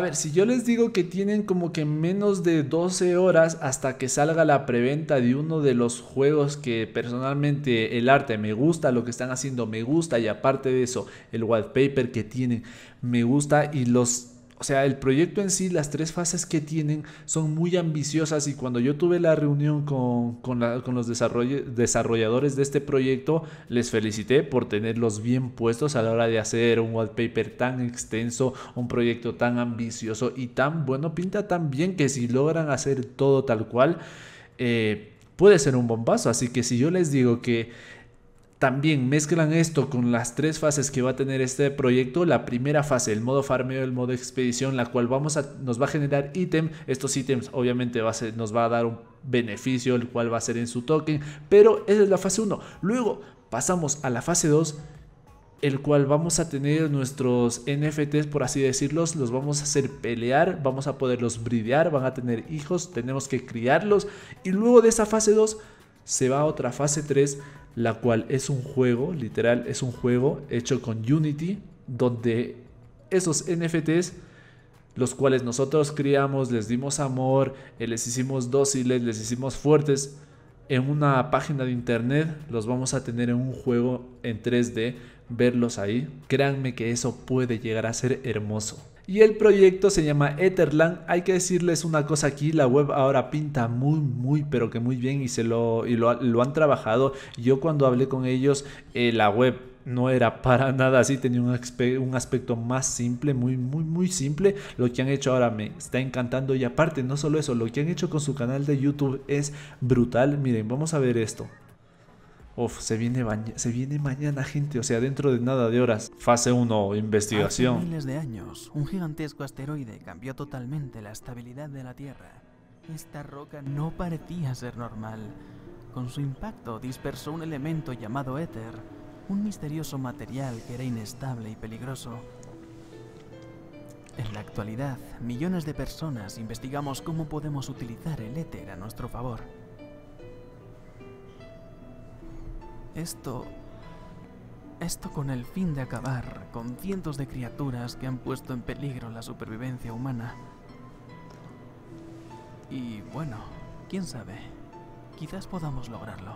A ver, si yo les digo que tienen como que menos de 12 horas hasta que salga la preventa de uno de los juegos que personalmente el arte me gusta, lo que están haciendo me gusta y aparte de eso, el wallpaper que tienen me gusta y los o sea, el proyecto en sí, las tres fases que tienen son muy ambiciosas y cuando yo tuve la reunión con, los desarrolladores de este proyecto, les felicité por tenerlos bien puestos a la hora de hacer un wallpaper tan extenso, un proyecto tan ambicioso y tan bueno, pinta tan bien que si logran hacer todo tal cual, eh, puede ser un bombazo. Así que si yo les digo que también mezclan esto con las tres fases que va a tener este proyecto. La primera fase, el modo farmeo, el modo expedición, la cual vamos a, nos va a generar ítem. Estos ítems obviamente va a nos va a dar un beneficio, el cual va a ser en su token. Pero esa es la fase 1. Luego pasamos a la fase 2 el cual vamos a tener nuestros NFTs, por así decirlos, los vamos a hacer pelear, vamos a poderlos bridear, van a tener hijos, tenemos que criarlos. Y luego de esa fase 2 se va a otra fase 3, la cual es un juego, literal, es un juego hecho con Unity, donde esos NFTs, los cuales nosotros criamos, les dimos amor, eh, les hicimos dóciles, les hicimos fuertes, en una página de internet los vamos a tener en un juego en 3D, verlos ahí. Créanme que eso puede llegar a ser hermoso. Y el proyecto se llama Etherland. Hay que decirles una cosa aquí, la web ahora pinta muy, muy, pero que muy bien y, se lo, y lo, han trabajado. Yo cuando hablé con ellos, eh, la web no era para nada así, tenía un, un aspecto más simple, muy, muy, muy simple. Lo que han hecho ahora me está encantando y aparte, no solo eso, lo que han hecho con su canal de YouTube es brutal. Miren, vamos a ver esto. Uf, se viene, se viene mañana, gente, o sea, dentro de nada de horas. Fase 1, investigación. Hace miles de años, un gigantesco asteroide cambió totalmente la estabilidad de la Tierra. Esta roca no parecía ser normal. Con su impacto dispersó un elemento llamado éter, un misterioso material que era inestable y peligroso. En la actualidad, millones de personas investigamos cómo podemos utilizar el éter a nuestro favor. Esto... Esto con el fin de acabar con cientos de criaturas que han puesto en peligro la supervivencia humana. Y bueno, quién sabe, quizás podamos lograrlo.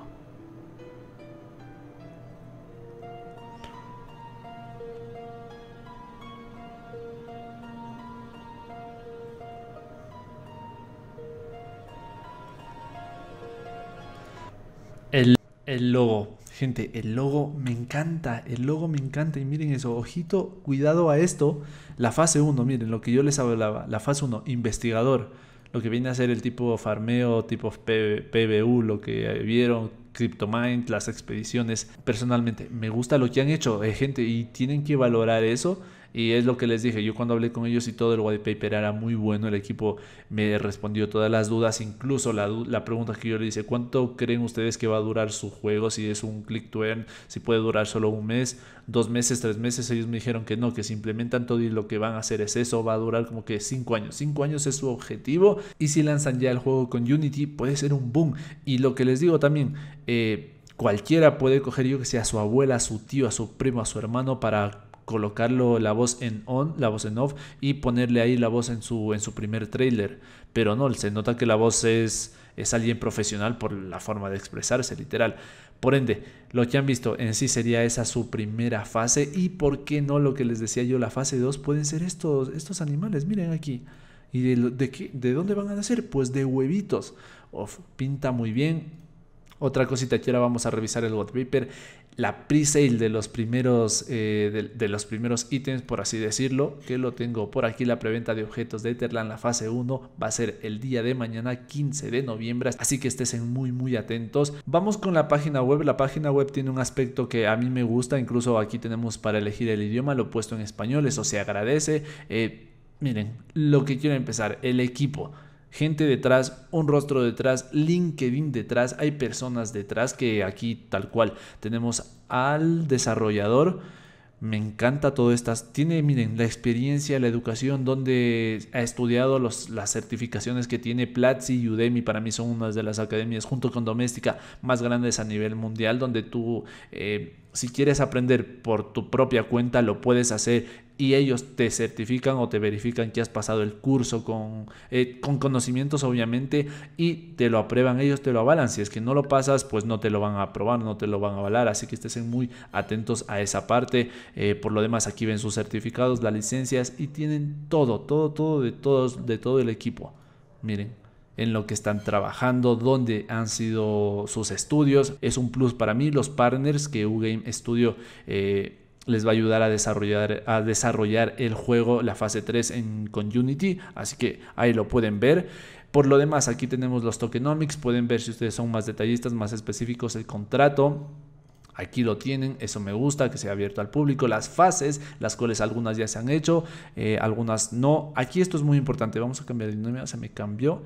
El, el logo Gente, el logo me encanta, el logo me encanta y miren eso, ojito, cuidado a esto. La fase 1, miren lo que yo les hablaba, la fase 1, investigador, lo que viene a ser el tipo farmeo, tipo PBU, lo que vieron, CryptoMind, las expediciones. Personalmente, me gusta lo que han hecho, eh, gente, y tienen que valorar eso y es lo que les dije, yo cuando hablé con ellos y todo el white paper era muy bueno, el equipo me respondió todas las dudas, incluso la, pregunta que yo le hice, ¿cuánto creen ustedes que va a durar su juego? Si es un click to earn, si puede durar solo un mes, dos meses, tres meses, ellos me dijeron que no, que si implementan todo y lo que van a hacer es eso, va a durar como que cinco años, cinco años es su objetivo y si lanzan ya el juego con Unity puede ser un boom. Y lo que les digo también, eh, cualquiera puede coger yo que sea su abuela, a su tío, a su primo, a su hermano para colocarlo la voz en on, la voz en off y ponerle ahí la voz en su, en su primer trailer. Pero no, se nota que la voz es, es alguien profesional por la forma de expresarse, literal. Por ende, lo que han visto en sí sería esa su primera fase y por qué no lo que les decía yo, la fase 2 pueden ser estos, estos animales, miren aquí. ¿Y de, de, qué, de dónde van a nacer? Pues de huevitos. Of, pinta muy bien, otra cosita que ahora vamos a revisar el Wallpaper, la pre-sale de los primeros eh, de, los primeros ítems, por así decirlo, que lo tengo por aquí, la preventa de objetos de Etherland, la fase 1, va a ser el día de mañana, 15 de noviembre, así que estén muy muy atentos. Vamos con la página web, la página web tiene un aspecto que a mí me gusta, incluso aquí tenemos para elegir el idioma, lo he puesto en español, eso se agradece. Eh, miren, lo que quiero empezar, el equipo gente detrás, un rostro detrás, LinkedIn detrás, hay personas detrás que aquí tal cual tenemos al desarrollador. Me encanta todo esto. Tiene, miren, la experiencia, la educación, donde ha estudiado los, las certificaciones que tiene Platzi y Udemy. Para mí son unas de las academias junto con Doméstica más grandes a nivel mundial, donde tú, eh, si quieres aprender por tu propia cuenta, lo puedes hacer y ellos te certifican o te verifican que has pasado el curso con, eh, con conocimientos obviamente y te lo aprueban, ellos te lo avalan. Si es que no lo pasas, pues no te lo van a aprobar, no te lo van a avalar. Así que estén muy atentos a esa parte. Eh, por lo demás, aquí ven sus certificados, las licencias y tienen todo, todo, todo de todos, de todo el equipo. Miren en lo que están trabajando, dónde han sido sus estudios. Es un plus para mí los partners que UGame Studio eh, les va a ayudar a desarrollar, a desarrollar el juego, la fase 3 en, con Unity. Así que ahí lo pueden ver. Por lo demás, aquí tenemos los tokenomics. Pueden ver si ustedes son más detallistas, más específicos, el contrato. Aquí lo tienen, eso me gusta, que sea abierto al público. Las fases, las cuales algunas ya se han hecho, eh, algunas no. Aquí esto es muy importante. Vamos a cambiar de dinámica, se me cambió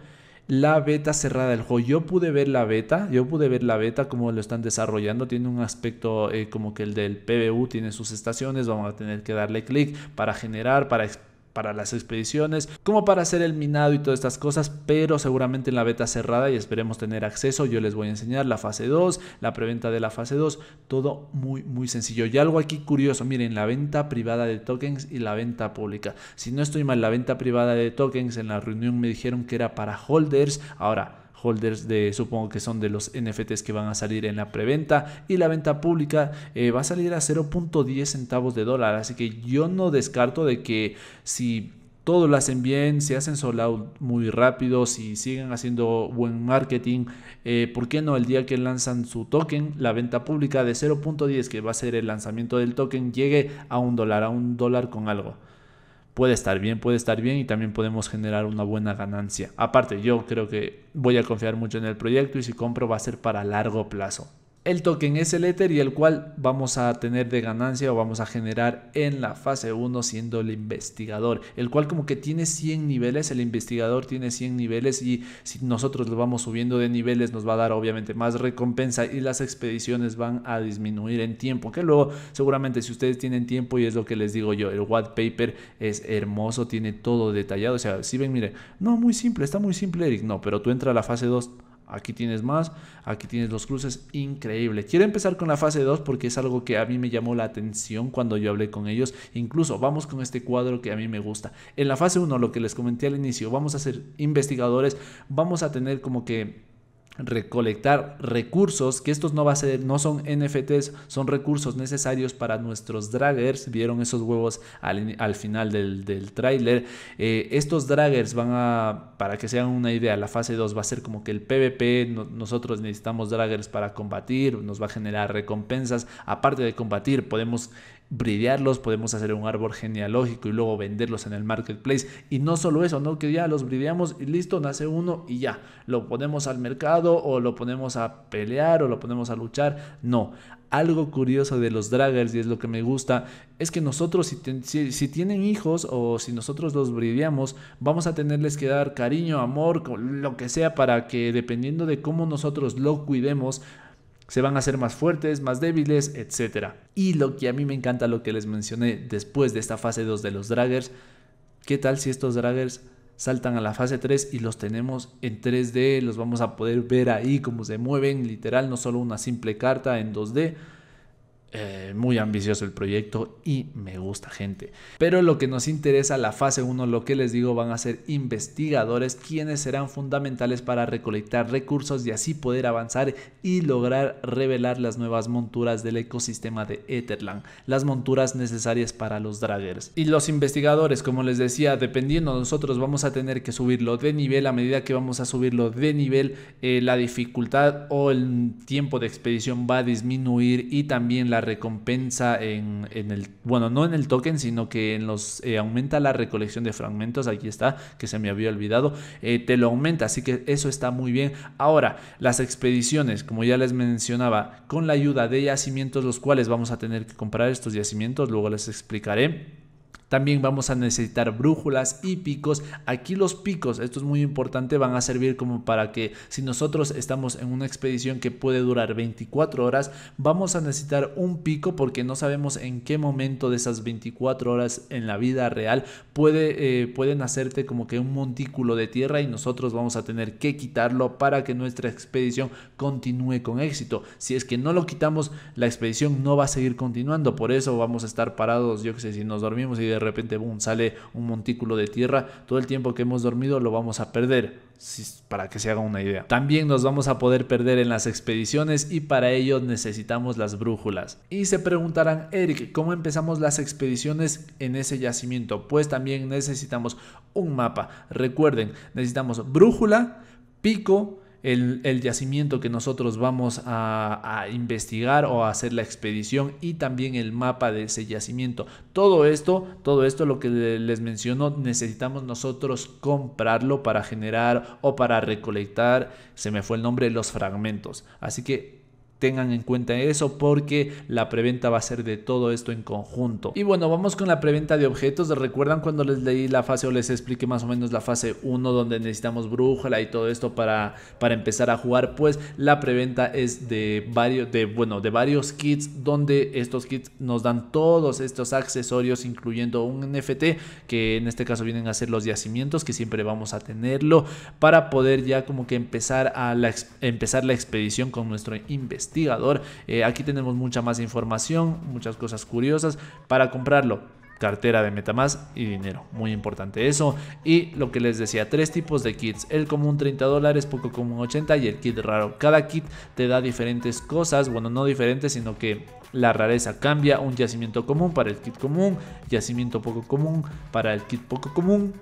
la beta cerrada del juego. Yo pude ver la beta, yo pude ver la beta como lo están desarrollando. Tiene un aspecto eh, como que el del PBU, tiene sus estaciones, vamos a tener que darle clic para generar, para para las expediciones, como para hacer el minado y todas estas cosas, pero seguramente en la beta cerrada y esperemos tener acceso, yo les voy a enseñar la fase 2, la preventa de la fase 2, todo muy muy sencillo. Y algo aquí curioso, miren, la venta privada de tokens y la venta pública. Si no estoy mal, la venta privada de tokens en la reunión me dijeron que era para holders, ahora holders de supongo que son de los NFTs que van a salir en la preventa y la venta pública eh, va a salir a 0.10 centavos de dólar. Así que yo no descarto de que si todo lo hacen bien, si hacen sold muy rápido, si siguen haciendo buen marketing, eh, ¿por qué no el día que lanzan su token, la venta pública de 0.10, que va a ser el lanzamiento del token, llegue a un dólar, a un dólar con algo? puede estar bien, puede estar bien y también podemos generar una buena ganancia. Aparte, yo creo que voy a confiar mucho en el proyecto y si compro va a ser para largo plazo. El token es el Ether y el cual vamos a tener de ganancia o vamos a generar en la fase 1 siendo el investigador, el cual como que tiene 100 niveles, el investigador tiene 100 niveles y si nosotros lo vamos subiendo de niveles nos va a dar obviamente más recompensa y las expediciones van a disminuir en tiempo, que luego seguramente si ustedes tienen tiempo y es lo que les digo yo, el white paper es hermoso, tiene todo detallado, o sea, si ven, mire, no, muy simple, está muy simple Eric, no, pero tú entras a la fase 2 Aquí tienes más, aquí tienes los cruces, increíble. Quiero empezar con la fase 2 porque es algo que a mí me llamó la atención cuando yo hablé con ellos. Incluso vamos con este cuadro que a mí me gusta. En la fase 1, lo que les comenté al inicio, vamos a ser investigadores, vamos a tener como que recolectar recursos, que estos no, va a ser, no son NFTs, son recursos necesarios para nuestros draggers. Vieron esos huevos al, final del, del tráiler. Eh, estos draggers van a, para que se una idea, la fase 2 va a ser como que el PvP, nosotros necesitamos draggers para combatir, nos va a generar recompensas. Aparte de combatir, podemos bridearlos, podemos hacer un árbol genealógico y luego venderlos en el marketplace. Y no solo eso, ¿no? Que ya los brideamos y listo, nace uno y ya. Lo ponemos al mercado o lo ponemos a pelear o lo ponemos a luchar. No. Algo curioso de los draggers y es lo que me gusta, es que nosotros si, tienen hijos o si nosotros los brideamos, vamos a tenerles que dar cariño, amor, lo que sea, para que dependiendo de cómo nosotros lo cuidemos, se van a hacer más fuertes, más débiles, etc. Y lo que a mí me encanta, lo que les mencioné después de esta fase 2 de los draggers, ¿qué tal si estos draggers saltan a la fase 3 y los tenemos en 3D? Los vamos a poder ver ahí cómo se mueven, literal, no solo una simple carta en 2D, eh, muy ambicioso el proyecto y me gusta gente. Pero lo que nos interesa, la fase 1, lo que les digo, van a ser investigadores quienes serán fundamentales para recolectar recursos y así poder avanzar y lograr revelar las nuevas monturas del ecosistema de Etherland, las monturas necesarias para los draggers. Y los investigadores, como les decía, dependiendo nosotros vamos a tener que subirlo de nivel a medida que vamos a subirlo de nivel, eh, la dificultad o el tiempo de expedición va a disminuir y también la recompensa en, el, bueno, no en el token, sino que en los, eh, aumenta la recolección de fragmentos, aquí está, que se me había olvidado, eh, te lo aumenta, así que eso está muy bien. Ahora, las expediciones, como ya les mencionaba, con la ayuda de yacimientos, los cuales vamos a tener que comprar estos yacimientos, luego les explicaré. También vamos a necesitar brújulas y picos. Aquí los picos, esto es muy importante, van a servir como para que si nosotros estamos en una expedición que puede durar 24 horas, vamos a necesitar un pico porque no sabemos en qué momento de esas 24 horas en la vida real puede, eh, pueden hacerte como que un montículo de tierra y nosotros vamos a tener que quitarlo para que nuestra expedición continúe con éxito. Si es que no lo quitamos, la expedición no va a seguir continuando. Por eso vamos a estar parados, yo que sé, si nos dormimos y de repente, boom, sale un montículo de tierra, todo el tiempo que hemos dormido lo vamos a perder para que se haga una idea. También nos vamos a poder perder en las expediciones y para ello necesitamos las brújulas. Y se preguntarán, Eric, ¿cómo empezamos las expediciones en ese yacimiento? Pues también necesitamos un mapa. Recuerden, necesitamos brújula, pico, el, yacimiento que nosotros vamos a, a investigar o a hacer la expedición y también el mapa de ese yacimiento. Todo esto, todo esto lo que les menciono, necesitamos nosotros comprarlo para generar o para recolectar, se me fue el nombre, los fragmentos. Así que tengan en cuenta eso porque la preventa va a ser de todo esto en conjunto. Y bueno, vamos con la preventa de objetos. ¿Recuerdan cuando les leí la fase o les expliqué más o menos la fase 1 donde necesitamos brújula y todo esto para, para empezar a jugar? Pues la preventa es de varios, de, bueno, de varios kits donde estos kits nos dan todos estos accesorios incluyendo un NFT que en este caso vienen a ser los yacimientos que siempre vamos a tenerlo para poder ya como que empezar a empezar la expedición con nuestro invest investigador. Eh, aquí tenemos mucha más información, muchas cosas curiosas para comprarlo cartera de más y dinero. Muy importante eso. Y lo que les decía, tres tipos de kits. El común 30 dólares, poco común 80 y el kit raro. Cada kit te da diferentes cosas, bueno, no diferentes, sino que la rareza cambia. Un yacimiento común para el kit común, yacimiento poco común para el kit poco común,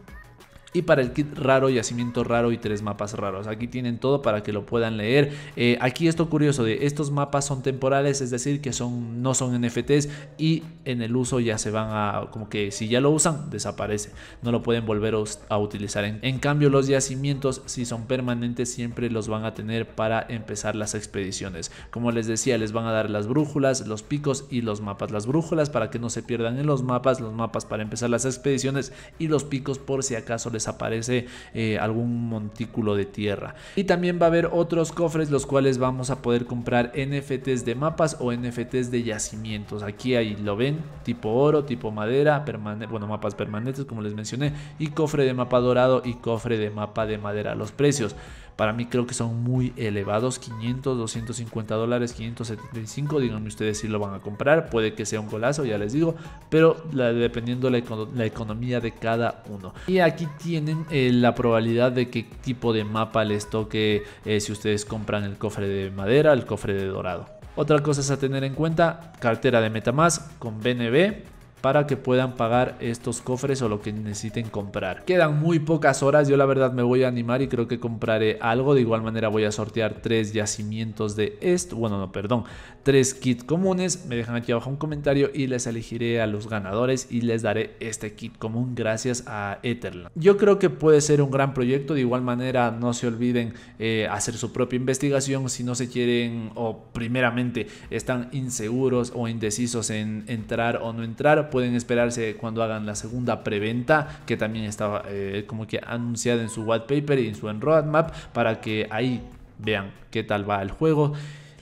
y para el kit raro, yacimiento raro y tres mapas raros. Aquí tienen todo para que lo puedan leer. Eh, aquí esto curioso de estos mapas son temporales, es decir, que son, no son NFTs y en el uso ya se van a, como que si ya lo usan, desaparece. No lo pueden volver a utilizar. En, en cambio, los yacimientos, si son permanentes, siempre los van a tener para empezar las expediciones. Como les decía, les van a dar las brújulas, los picos y los mapas. Las brújulas para que no se pierdan en los mapas, los mapas para empezar las expediciones y los picos por si acaso les desaparece eh, algún montículo de tierra. Y también va a haber otros cofres los cuales vamos a poder comprar NFTs de mapas o NFTs de yacimientos. Aquí ahí lo ven, tipo oro, tipo madera, bueno, mapas permanentes como les mencioné, y cofre de mapa dorado y cofre de mapa de madera. Los precios para mí creo que son muy elevados, 500, 250 dólares, 575, díganme ustedes si lo van a comprar, puede que sea un golazo, ya les digo, pero dependiendo la, la economía de cada uno. Y aquí tiene tienen eh, la probabilidad de qué tipo de mapa les toque eh, si ustedes compran el cofre de madera, el cofre de dorado. Otra cosa es a tener en cuenta, cartera de Metamask con BNB, para que puedan pagar estos cofres o lo que necesiten comprar. Quedan muy pocas horas, yo la verdad me voy a animar y creo que compraré algo. De igual manera voy a sortear tres yacimientos de esto, bueno no, perdón, tres kits comunes. Me dejan aquí abajo un comentario y les elegiré a los ganadores y les daré este kit común gracias a Etherland. Yo creo que puede ser un gran proyecto, de igual manera no se olviden eh, hacer su propia investigación si no se quieren o primeramente están inseguros o indecisos en entrar o no entrar pueden esperarse cuando hagan la segunda preventa, que también estaba eh, como que anunciada en su white paper y en su roadmap, para que ahí vean qué tal va el juego.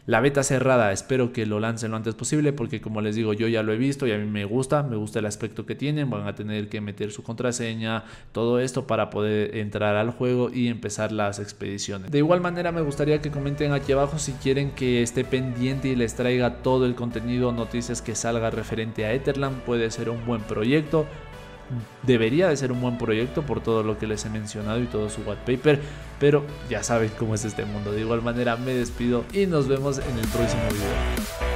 La beta cerrada, espero que lo lancen lo antes posible porque como les digo, yo ya lo he visto y a mí me gusta, me gusta el aspecto que tienen, van a tener que meter su contraseña, todo esto para poder entrar al juego y empezar las expediciones. De igual manera me gustaría que comenten aquí abajo si quieren que esté pendiente y les traiga todo el contenido, noticias que salga referente a Etherland, puede ser un buen proyecto, debería de ser un buen proyecto por todo lo que les he mencionado y todo su white paper, pero ya saben cómo es este mundo. De igual manera me despido y nos vemos en el próximo video.